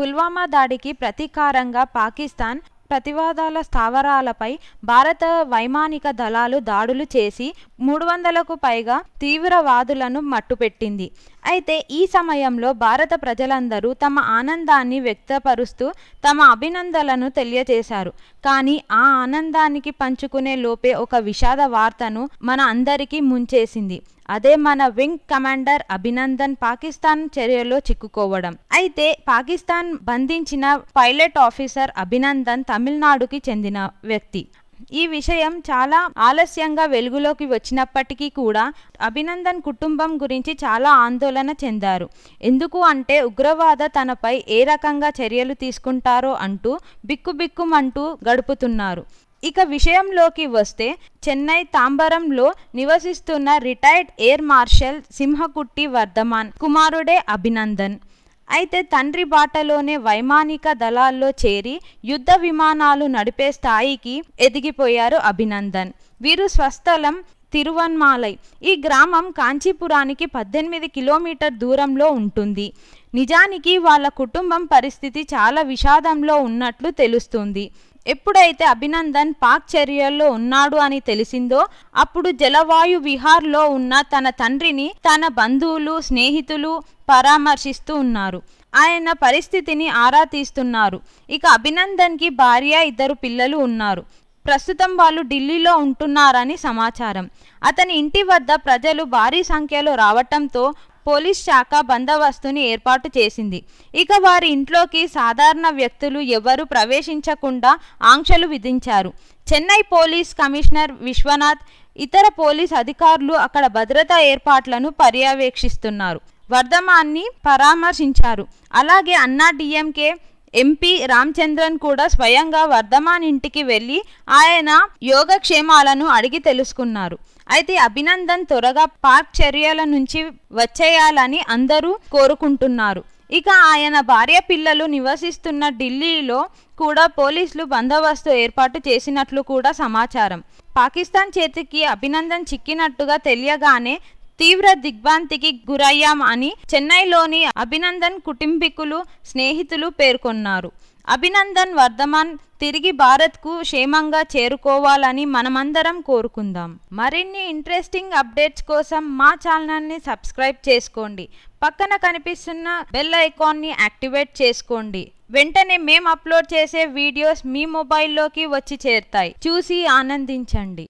పుల్వామా దాడికి ప్రతీకారంగా పాకిస్తాన్ ప్రతివాదాల స్థావరాలపై భారత వైమానిక దళాలు దాడులు చేసి మూడు వందలకు పైగా తీవ్రవాదులను మట్టుపెట్టింది అయితే ఈ సమయంలో భారత ప్రజలందరూ తమ ఆనందాన్ని వ్యక్తపరుస్తూ తమ అభినందనలను తెలియజేశారు కానీ ఆ ఆనందానికి పంచుకునే లోపే ఒక విషాద వార్తను మన అందరికీ ముంచేసింది అదే మన వింగ్ కమాండర్ అభినందన్ పాకిస్తాన్ చర్యలో చిక్కుకోవడం అయితే పాకిస్తాన్ బంధించిన పైలట్ ఆఫీసర్ అభినందన్ తమిళనాడుకి చెందిన వ్యక్తి ఈ విషయం చాలా ఆలస్యంగా వెలుగులోకి వచ్చినప్పటికీ కూడా అభినందన్ కుటుంబం గురించి చాలా ఆందోళన చెందారు ఎందుకు అంటే ఉగ్రవాద తనపై ఏ రకంగా చర్యలు తీసుకుంటారో అంటూ బిక్కుబిక్కుమంటూ గడుపుతున్నారు ఇక విషయంలోకి వస్తే చెన్నై తాంబరంలో నివసిస్తున్న retired air marshal Simhakutty Varthaman కుమారుడే అభినందన్ అయితే తండ్రి బాటలోనే వైమానిక దళాల్లో చేరి యుద్ధ విమానాలు నడిపే స్థాయికి ఎదిగిపోయారు అభినందన్ వీరు స్వస్థలం తిరువన్మాలై ఈ గ్రామం కాంచీపురానికి పద్దెనిమిది కిలోమీటర్ దూరంలో ఉంటుంది నిజానికి వాళ్ళ కుటుంబం పరిస్థితి చాలా విషాదంలో ఉన్నట్లు తెలుస్తుంది ఎప్పుడైతే అభినందన్ పాక్ చర్యల్లో ఉన్నాడు అని తెలిసిందో అప్పుడు జలవాయు విహార్లో ఉన్న తన తండ్రిని తన బంధువులు స్నేహితులు పరామర్శిస్తూ ఉన్నారు ఆయన పరిస్థితిని ఆరా తీస్తున్నారు ఇక అభినందన్కి భార్య ఇద్దరు పిల్లలు ఉన్నారు ప్రస్తుతం వాళ్ళు ఢిల్లీలో ఉంటున్నారని సమాచారం అతని ఇంటి వద్ద ప్రజలు భారీ సంఖ్యలో రావటంతో పోలీస్ శాఖ బందోబస్తుని ఏర్పాటు చేసింది ఇక వారి ఇంట్లోకి సాధారణ వ్యక్తులు ఎవరూ ప్రవేశించకుండా ఆంక్షలు విధించారు చెన్నై పోలీస్ కమిషనర్ విశ్వనాథ్ ఇతర పోలీస్ అధికారులు అక్కడ భద్రతా ఏర్పాట్లను పర్యవేక్షిస్తున్నారు వర్ధమాన్ని పరామర్శించారు అలాగే అన్నా డిఎంకే ఎంపీ రామచంద్రన్ కూడా స్వయంగా వర్ధమాన్ ఇంటికి వెళ్ళి ఆయన యోగక్షేమాలను అడిగి తెలుసుకున్నారు అయితే అభినందన్ త్వరగా పార్క్ చర్యల నుంచి వచ్చేయాలని అందరూ కోరుకుంటున్నారు ఇక ఆయన భార్య పిల్లలు నివసిస్తున్న ఢిల్లీలో కూడా పోలీసులు బందోబస్తు ఏర్పాటు చేసినట్లు కూడా సమాచారం పాకిస్తాన్ చేతికి అభినందన్ చిక్కినట్టుగా తెలియగానే తీవ్ర దిగ్భాంతికి గురయ్యాం అని చెన్నైలోని అభినందన్ కుటుంబీకులు స్నేహితులు పేర్కొన్నారు అభినందన్ వర్ధమాన్ తిరిగి భారత్కు క్షేమంగా చేరుకోవాలని మనమందరం కోరుకుందాం మరిన్ని ఇంట్రెస్టింగ్ అప్డేట్స్ కోసం మా ఛానల్ని సబ్స్క్రైబ్ చేసుకోండి పక్కన కనిపిస్తున్న బెల్ ఐకాన్ని యాక్టివేట్ చేసుకోండి వెంటనే మేము అప్లోడ్ చేసే వీడియోస్ మీ మొబైల్లోకి వచ్చి చేరుతాయి చూసి ఆనందించండి